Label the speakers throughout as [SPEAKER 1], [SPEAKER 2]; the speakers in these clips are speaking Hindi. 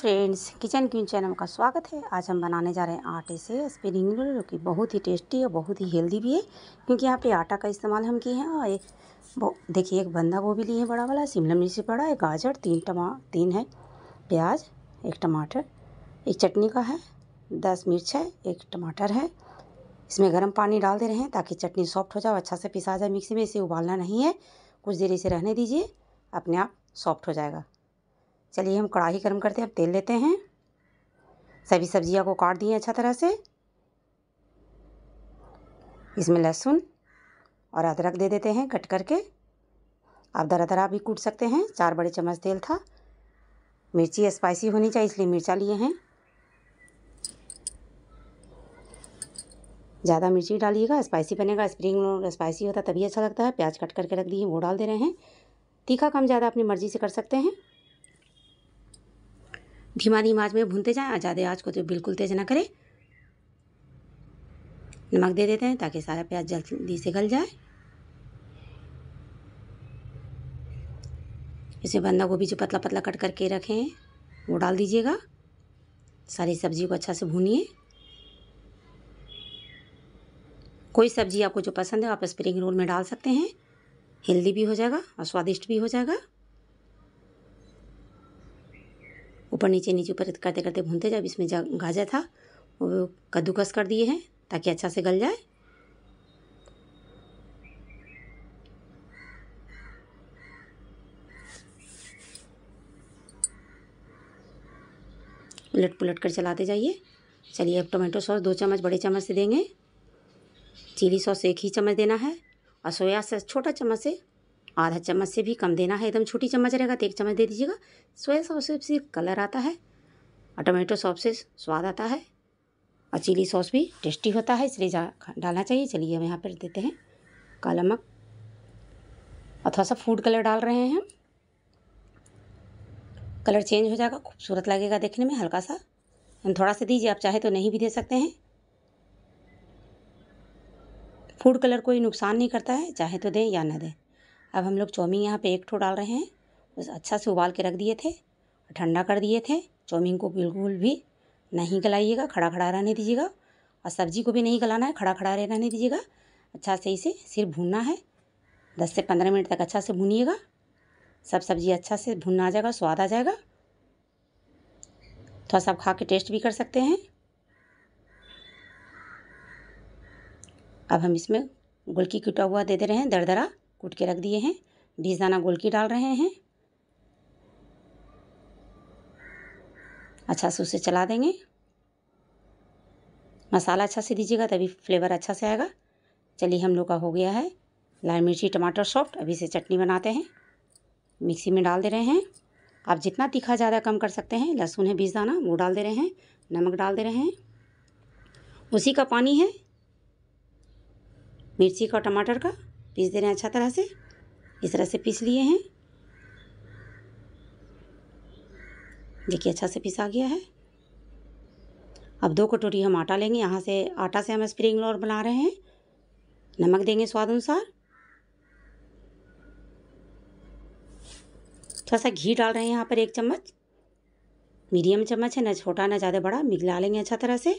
[SPEAKER 1] फ्रेंड्स किचन क्वीन चैनल का स्वागत है आज हम बनाने जा रहे हैं आटे से स्पिनिंग नूडल जो कि बहुत ही टेस्टी और बहुत ही हेल्दी भी है क्योंकि यहाँ पे आटा का इस्तेमाल हम किए हैं और एक देखिए एक बंदा गोभी लिए हैं बड़ा वाला शिमला मिर्च बड़ा है गाजर तीन टमा तीन है प्याज एक टमाटर एक चटनी का है दस मिर्च है एक टमाटर है इसमें गर्म पानी डाल दे रहे हैं ताकि चटनी सॉफ्ट हो जाए अच्छा से पिसा जाए मिक्सी में इसे उबालना नहीं है कुछ देर इसे रहने दीजिए अपने आप सॉफ्ट हो जाएगा चलिए हम कढ़ाई गर्म करते हैं अब तेल लेते हैं सभी सब्जियां को काट दिए अच्छा तरह से इसमें लहसुन और अदरक दे देते हैं कट करके आप दरा दरा भी कूट सकते हैं चार बड़े चम्मच तेल था मिर्ची स्पाइसी होनी चाहिए इसलिए मिर्चा लिए हैं ज़्यादा मिर्ची डालिएगा स्पाइसी बनेगा स्प्रिंग रोल स्पाइसी होता तभी अच्छा लगता है प्याज कट करके रख दिए वो डाल दे रहे हैं तीखा कम ज़्यादा अपनी मर्ज़ी से कर सकते हैं धीमा धीमा आज में भूनते जाएँ ज़्यादा आज को तो बिल्कुल तेज़ ना करें नमक दे देते हैं ताकि सारा प्याज जल्दी से गल जाए इसमें बंधा गोभी जो पतला पतला कट करके रखे हैं वो डाल दीजिएगा सारी सब्जी को अच्छा से भूनिए कोई सब्जी आपको जो पसंद है आप स्प्रिंग रोल में डाल सकते हैं हेल्दी भी हो जाएगा और स्वादिष्ट भी हो जाएगा ऊपर नीचे नीचे ऊपर करते करते भूनते जब इसमें गाजर था वो कद्दूकस कर दिए हैं ताकि अच्छा से गल जाए उलट पुलट कर चलाते जाइए चलिए अब टोमेटो सॉस दो चम्मच बड़े चम्मच से देंगे चिली सॉस एक ही चम्मच देना है और सोया सॉस छोटा चम्मच से आधा चम्मच से भी कम देना है एकदम छोटी चम्मच रहेगा तो एक चम्मच दे दीजिएगा सोया सॉस से सिर्फ कलर आता है और टोमेटो सॉस से स्वाद आता है और चिली सॉस भी टेस्टी होता है इसलिए डालना चाहिए चलिए हम यहाँ पर देते हैं काला मक और थोड़ा सा फूड कलर डाल रहे हैं हम कलर चेंज हो जाएगा खूबसूरत लगेगा देखने में हल्का सा हम थोड़ा सा दीजिए आप चाहे तो नहीं भी दे सकते हैं फूड कलर कोई नुकसान नहीं करता है चाहे तो दें या ना दें अब हम लोग चौमिन यहाँ पे एक ठो डाल रहे हैं बस अच्छा से उबाल के रख दिए थे ठंडा कर दिए थे चौमिन को बिल्कुल भी नहीं गलाइएगा खड़ा खड़ा रहने दीजिएगा और सब्जी को भी नहीं गलाना है खड़ा खड़ा रहने दीजिएगा अच्छा से इसे सिर्फ भूनना है दस से पंद्रह मिनट तक अच्छा से भूनिएगा सब सब्जी अच्छा से भुनना आ जाएगा स्वाद आ जाएगा थोड़ा सा आप खा के टेस्ट भी कर सकते हैं अब हम इसमें गुलकी कूटा हुआ दे दे रहे हैं दरदरा कूट के रख दिए हैं बीस दाना गोलकी डाल रहे हैं अच्छा से उसे चला देंगे मसाला अच्छा से दीजिएगा तभी फ्लेवर अच्छा से आएगा चलिए हम लोग का हो गया है लाल मिर्ची टमाटर सॉफ्ट अभी से चटनी बनाते हैं मिक्सी में डाल दे रहे हैं आप जितना तीखा ज़्यादा कम कर सकते हैं लहसुन है बीस दाना वो डाल दे रहे हैं नमक डाल दे रहे हैं उसी का पानी है मिर्ची का टमाटर का पीस दे रहे हैं अच्छा तरह से इस तरह से पीस लिए हैं देखिए अच्छा से पीसा गया है अब दो कटोरी हम आटा लेंगे यहाँ से आटा से हम स्प्रिंग रोल बना रहे हैं नमक देंगे स्वाद अनुसार थोड़ा सा घी डाल रहे हैं यहाँ पर एक चम्मच मीडियम चम्मच है ना छोटा ना ज़्यादा बड़ा मिला लेंगे अच्छा तरह से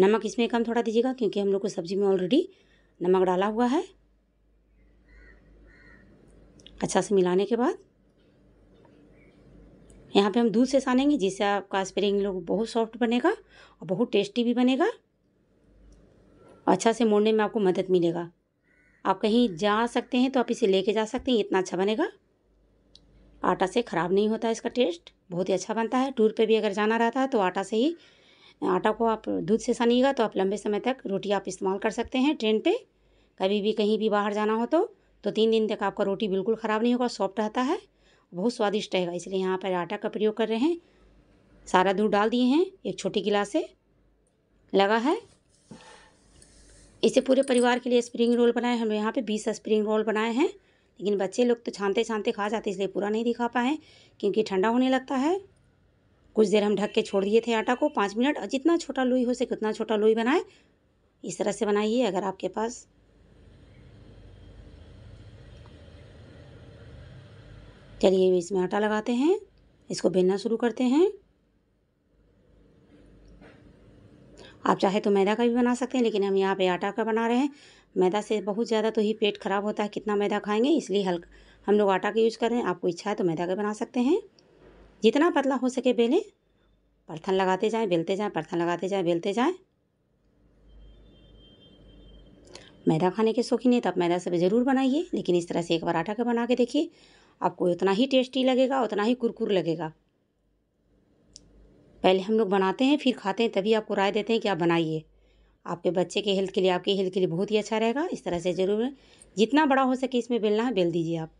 [SPEAKER 1] नमक इसमें कम थोड़ा दीजिएगा क्योंकि हम लोग को सब्ज़ी में ऑलरेडी नमक डाला हुआ है अच्छा से मिलाने के बाद यहाँ पे हम दूध से सानेंगे जिससे आपका स्प्रिंग लोग बहुत सॉफ्ट बनेगा और बहुत टेस्टी भी बनेगा अच्छा से मोड़ने में आपको मदद मिलेगा आप कहीं जा सकते हैं तो आप इसे लेके जा सकते हैं इतना अच्छा बनेगा आटा से ख़राब नहीं होता इसका टेस्ट बहुत ही अच्छा बनता है टूर पे भी अगर जाना रहता है तो आटा से ही आटा को आप दूध से सानिएगा तो आप लंबे समय तक रोटी आप इस्तेमाल कर सकते हैं ट्रेन पे कभी भी कहीं भी बाहर जाना हो तो तो तीन दिन तक आपका रोटी बिल्कुल ख़राब नहीं होगा सॉफ्ट रहता है बहुत स्वादिष्ट रहेगा इसलिए यहाँ पर आटा का प्रयोग कर रहे हैं सारा दूध डाल दिए हैं एक छोटी गिलास से लगा है इसे पूरे परिवार के लिए स्प्रिंग रोल बनाए हम यहाँ पे बीस स्प्रिंग रोल बनाए हैं लेकिन बच्चे लोग तो छानते छानते खा जाते इसलिए पूरा नहीं दिखा पाए क्योंकि ठंडा होने लगता है कुछ देर हम ढक के छोड़ दिए थे आटा को पाँच मिनट और जितना छोटा लोई हो सके उतना छोटा लोई बनाए इस तरह से बनाइए अगर आपके पास चलिए इसमें आटा लगाते हैं इसको बेलना शुरू करते हैं आप चाहे तो मैदा का भी बना सकते हैं लेकिन हम यहाँ पे आटा का बना रहे हैं मैदा से बहुत ज़्यादा तो ही पेट खराब होता है कितना मैदा खाएंगे इसलिए हल्का हम लोग आटा का यूज़ कर रहे हैं आपको इच्छा है तो मैदा का बना सकते हैं जितना पतला हो सके बेलें परथन लगाते जाएँ बेलते जाएँ परथन लगाते जाएँ बेलते जाएँ मैदा खाने के शौकीन है तो आप मैदा से ज़रूर बनाइए लेकिन इस तरह से एक बार आटा का बना के देखिए आपको उतना ही टेस्टी लगेगा उतना ही कुरकुर लगेगा पहले हम लोग बनाते हैं फिर खाते हैं तभी आपको राय देते हैं कि आप बनाइए आपके बच्चे के हेल्थ के लिए आपके हेल्थ के लिए बहुत ही अच्छा रहेगा इस तरह से ज़रूर जितना बड़ा हो सके इसमें बेलना है बेल दीजिए आप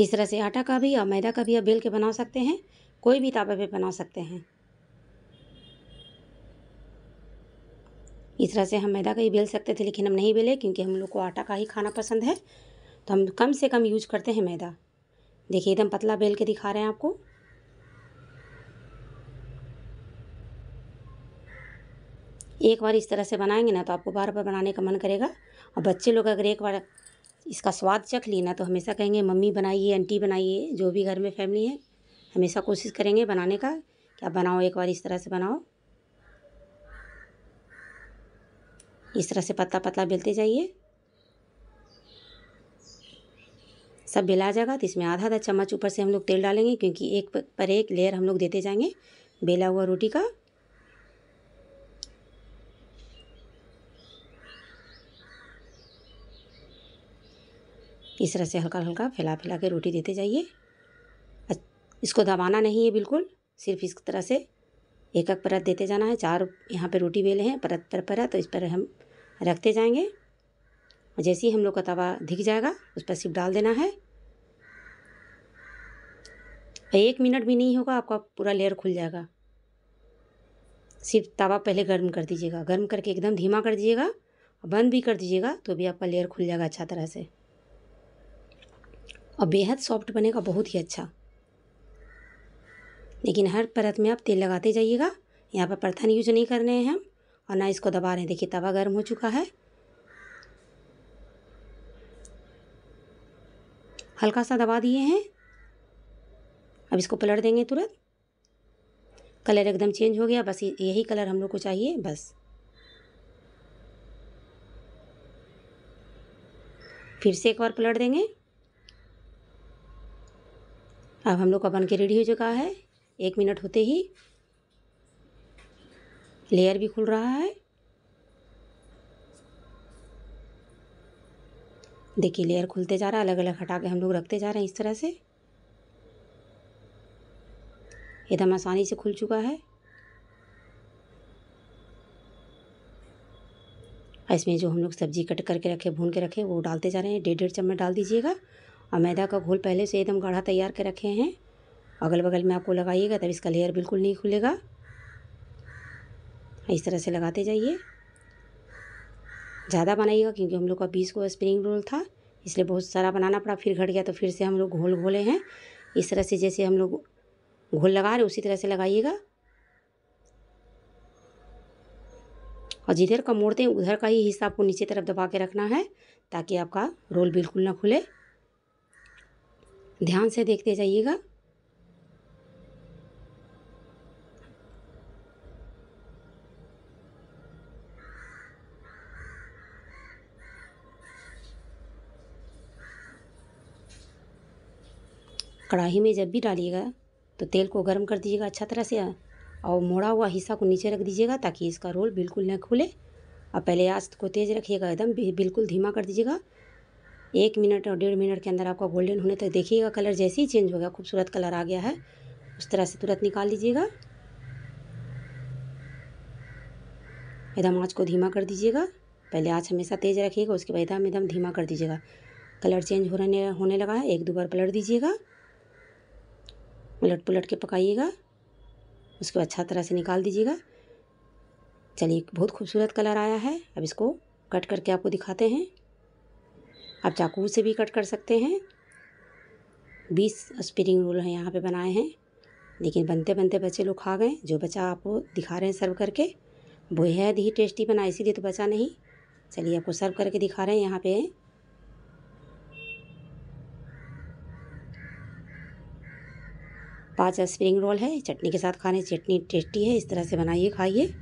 [SPEAKER 1] इस तरह से आटा का भी या मैदा का भी आप बेल के बना सकते हैं कोई भी तावे पे बना सकते हैं इस तरह से हम मैदा का ही बेल सकते थे लेकिन हम नहीं बेले क्योंकि हम लोग को आटा का ही खाना पसंद है तो हम कम से कम यूज करते हैं मैदा देखिए एकदम पतला बेल के दिखा रहे हैं आपको एक बार इस तरह से बनाएंगे ना तो आपको बार बार बनाने का मन करेगा और बच्चे लोग अगर एक बार इसका स्वाद चख ली ना तो हमेशा कहेंगे मम्मी बनाइए आंटी बनाइए जो भी घर में फैमिली है हमेशा कोशिश करेंगे बनाने का कि आप बनाओ एक बार इस तरह से बनाओ इस तरह से पतला पतला बेलते जाइए सब बेला जाएगा तो इसमें आधा आधा चम्मच ऊपर से हम लोग तेल डालेंगे क्योंकि एक पर एक लेयर हम लोग देते जाएंगे बेला हुआ रोटी का इस तरह से हल्का हल्का फैला फैला के रोटी देते जाइए इसको दबाना नहीं है बिल्कुल सिर्फ इस तरह से एक एक परत देते जाना है चार यहाँ पे रोटी बेले हैं परत पर परत तो इस पर हम रखते जाएंगे और जैसे ही हम लोग का तवा दिख जाएगा उस पर सिर्फ डाल देना है एक मिनट भी नहीं होगा आपका पूरा लेयर खुल जाएगा सिर्फ तवा पहले गर्म कर दीजिएगा गर्म करके एकदम धीमा कर दीजिएगा बंद भी कर दीजिएगा तो भी आपका लेयर खुल जाएगा अच्छा तरह से और बेहद सॉफ्ट बनेगा बहुत ही अच्छा लेकिन हर परत में आप तेल लगाते जाइएगा यहाँ पर परथन यूज नहीं कर रहे हैं हम और ना इसको दबा रहे हैं देखिए तवा गर्म हो चुका है हल्का सा दबा दिए हैं अब इसको पलट देंगे तुरंत कलर एकदम चेंज हो गया बस यही कलर हम लोग को चाहिए बस फिर से एक बार पलट देंगे अब हम लोग का बन के रेडी हो चुका है एक मिनट होते ही लेयर भी खुल रहा है देखिए लेयर खुलते जा रहा है अलग अलग हटा के हम लोग रखते जा रहे हैं इस तरह से एकदम आसानी से खुल चुका है इसमें जो हम लोग सब्जी कट करके रखे भून के रखे वो डालते जा रहे हैं डेढ़ डेढ़ चम्मच डाल दीजिएगा और मैदा का घोल पहले से एकदम गाढ़ा तैयार कर रखे हैं अगल बगल में आपको लगाइएगा तब इसका लेयर बिल्कुल नहीं खुलेगा इस तरह से लगाते जाइए ज़्यादा बनाइएगा क्योंकि हम लोग का बीस को स्प्रिंग रोल था इसलिए बहुत सारा बनाना पड़ा फिर घट गया तो फिर से हम लोग घोल घोले हैं इस तरह से जैसे हम लोग घोल लगा रहे उसी तरह से लगाइएगा और जिधर का मोड़ते हैं उधर का ही हिस्सा आपको नीचे तरफ दबा के रखना है ताकि आपका रोल बिल्कुल ना खुले ध्यान से देखते जाइएगा कढ़ाई में जब भी डालिएगा तो तेल को गर्म कर दीजिएगा अच्छा तरह से और मोड़ा हुआ हिस्सा को नीचे रख दीजिएगा ताकि इसका रोल बिल्कुल न खुले और पहले आँच को तेज़ रखिएगा एकदम बिल्कुल धीमा कर दीजिएगा एक मिनट और डेढ़ मिनट के अंदर आपका गोल्डन होने तक देखिएगा कलर जैसे ही चेंज हो गया खूबसूरत कलर आ गया है उस तरह से तुरंत निकाल लीजिएगा एकदम आँच को धीमा कर दीजिएगा पहले आँच हमेशा तेज़ रखिएगा उसके बाद एकदम एकदम धीमा कर दीजिएगा कलर चेंज होने होने लगा है एक दो बार पलट दीजिएगा उलट पुलट के पकाइएगा उसको अच्छा तरह से निकाल दीजिएगा चलिए बहुत खूबसूरत कलर आया है अब इसको कट करके आपको दिखाते हैं आप चाकू से भी कट कर सकते हैं बीस स्प्रिंग रोल हैं यहाँ पे बनाए हैं लेकिन बनते बनते बच्चे लोग खा गए जो बच्चा आपको दिखा रहे हैं सर्व करके बेहद ही टेस्टी बना इसीलिए तो बचा नहीं चलिए आपको सर्व करके दिखा रहे हैं यहाँ पे पाँच स्प्रिंग रोल है चटनी के साथ खाने चटनी टेस्टी है इस तरह से बनाइए खाइए